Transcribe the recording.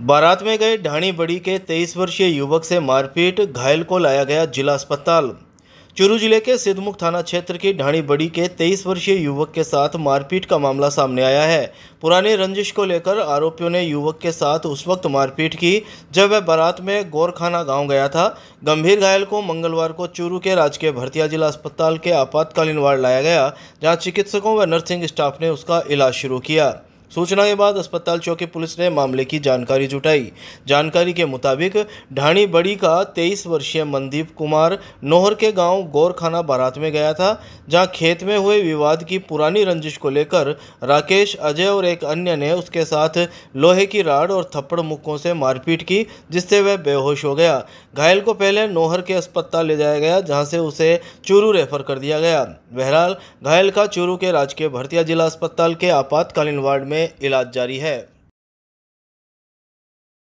बारात में गए ढाणी बड़ी के 23 वर्षीय युवक से मारपीट घायल को लाया गया जिला अस्पताल चुरू जिले के सिद्धमुख थाना क्षेत्र की ढाणी बड़ी के 23 वर्षीय युवक के साथ मारपीट का मामला सामने आया है पुरानी रंजिश को लेकर आरोपियों ने युवक के साथ उस वक्त मारपीट की जब वह बारात में गोरखाना गांव गया था गंभीर घायल को मंगलवार को चूरू के राजकीय भर्तिया जिला अस्पताल के आपातकालीन वार्ड लाया गया जहाँ चिकित्सकों व नर्सिंग स्टाफ ने उसका इलाज शुरू किया सूचना के बाद अस्पताल चौकी पुलिस ने मामले की जानकारी जुटाई जानकारी के मुताबिक ढाणी बड़ी का 23 वर्षीय मनदीप कुमार नोहर के गांव गौरखाना बारात में गया था जहां खेत में हुए विवाद की पुरानी रंजिश को लेकर राकेश अजय और एक अन्य ने उसके साथ लोहे की राड और थप्पड़ मुक्कों से मारपीट की जिससे वह बेहोश हो गया घायल को पहले नोहर के अस्पताल ले जाया गया जहाँ से उसे चूरू रेफर कर दिया गया बहरहाल घायल का चूरू के राजकीय भरतिया जिला अस्पताल के आपातकालीन वार्ड में में इलाज जारी है